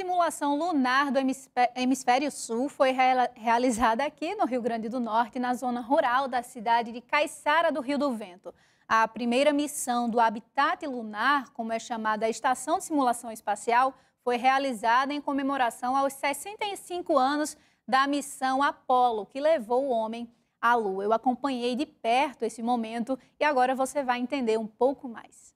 simulação lunar do hemisfério sul foi realizada aqui no Rio Grande do Norte, na zona rural da cidade de Caiçara do Rio do Vento. A primeira missão do Habitat Lunar, como é chamada a Estação de Simulação Espacial, foi realizada em comemoração aos 65 anos da missão Apolo, que levou o homem à Lua. Eu acompanhei de perto esse momento e agora você vai entender um pouco mais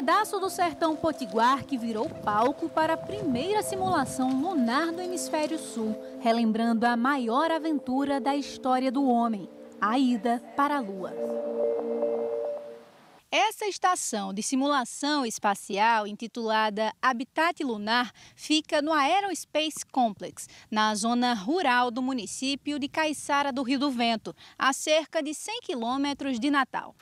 pedaço do sertão potiguar que virou palco para a primeira simulação lunar do hemisfério sul, relembrando a maior aventura da história do homem, a ida para a Lua. Essa estação de simulação espacial, intitulada Habitat Lunar, fica no Aerospace Complex, na zona rural do município de Caiçara do Rio do Vento, a cerca de 100 quilômetros de Natal.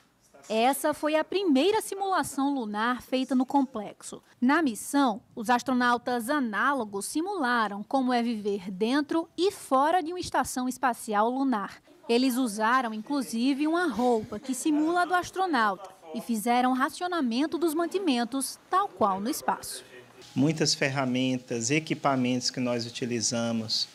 Essa foi a primeira simulação lunar feita no complexo. Na missão, os astronautas análogos simularam como é viver dentro e fora de uma estação espacial lunar. Eles usaram, inclusive, uma roupa que simula a do astronauta e fizeram racionamento dos mantimentos, tal qual no espaço. Muitas ferramentas, equipamentos que nós utilizamos,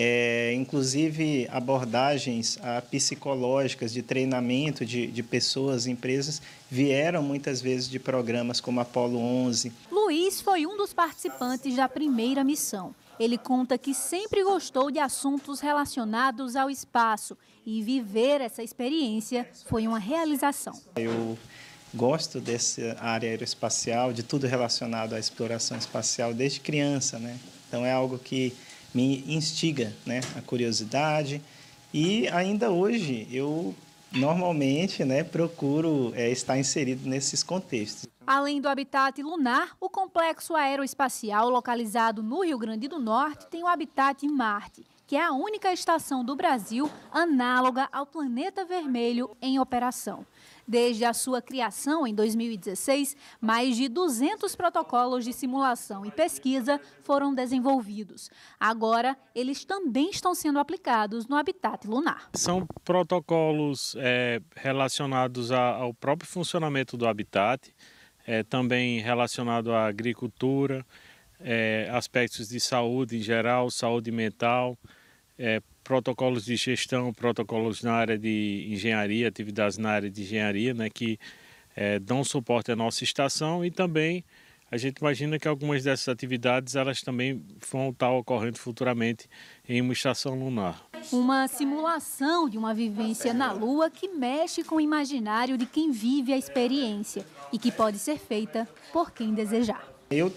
é, inclusive abordagens a, ah, psicológicas de treinamento de, de pessoas, empresas, vieram muitas vezes de programas como Apolo 11. Luiz foi um dos participantes da primeira missão. Ele conta que sempre gostou de assuntos relacionados ao espaço e viver essa experiência foi uma realização. Eu gosto dessa área aeroespacial, de tudo relacionado à exploração espacial desde criança, né? Então é algo que me instiga né, a curiosidade. E ainda hoje eu normalmente né, procuro é, estar inserido nesses contextos. Além do habitat lunar, o complexo aeroespacial localizado no Rio Grande do Norte tem o habitat Marte que é a única estação do Brasil análoga ao planeta vermelho em operação. Desde a sua criação em 2016, mais de 200 protocolos de simulação e pesquisa foram desenvolvidos. Agora, eles também estão sendo aplicados no habitat lunar. São protocolos é, relacionados ao próprio funcionamento do habitat, é, também relacionado à agricultura, é, aspectos de saúde em geral, saúde mental, é, protocolos de gestão, protocolos na área de engenharia, atividades na área de engenharia, né, que é, dão suporte à nossa estação e também a gente imagina que algumas dessas atividades elas também vão estar ocorrendo futuramente em uma estação lunar. Uma simulação de uma vivência na Lua que mexe com o imaginário de quem vive a experiência e que pode ser feita por quem desejar. Eu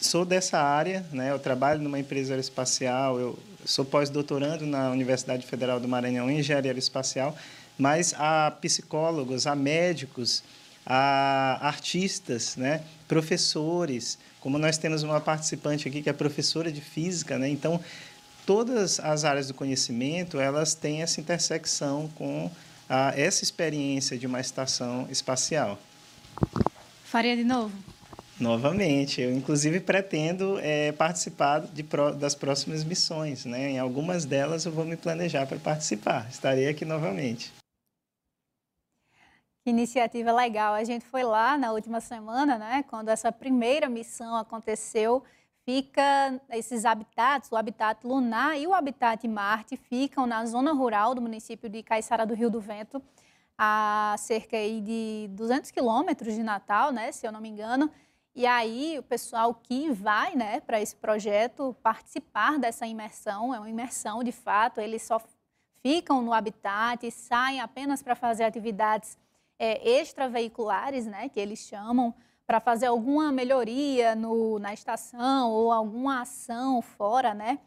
sou dessa área, né? Eu trabalho numa empresa aeroespacial, eu sou pós-doutorando na Universidade Federal do Maranhão em engenharia aeroespacial, mas há psicólogos, há médicos, há artistas, né? Professores, como nós temos uma participante aqui que é professora de física, né? Então, todas as áreas do conhecimento, elas têm essa intersecção com a, essa experiência de uma estação espacial. Faria de novo. Novamente, eu inclusive pretendo é, participar de pro, das próximas missões, né? Em algumas delas eu vou me planejar para participar. Estarei aqui novamente. Que iniciativa legal! A gente foi lá na última semana, né? Quando essa primeira missão aconteceu, fica esses habitats, o habitat lunar e o habitat Marte ficam na zona rural do município de Caiçara do Rio do Vento a cerca de 200 quilômetros de Natal, né, se eu não me engano, e aí, o pessoal que vai né, para esse projeto participar dessa imersão, é uma imersão de fato, eles só ficam no habitat e saem apenas para fazer atividades é, extraveiculares, né, que eles chamam, para fazer alguma melhoria no, na estação ou alguma ação fora, né?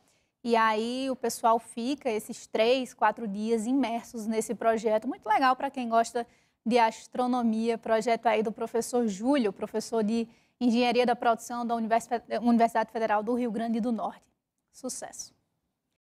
E aí o pessoal fica esses três, quatro dias imersos nesse projeto. Muito legal para quem gosta de astronomia, projeto aí do professor Júlio, professor de Engenharia da Produção da Universidade Federal do Rio Grande do Norte. Sucesso!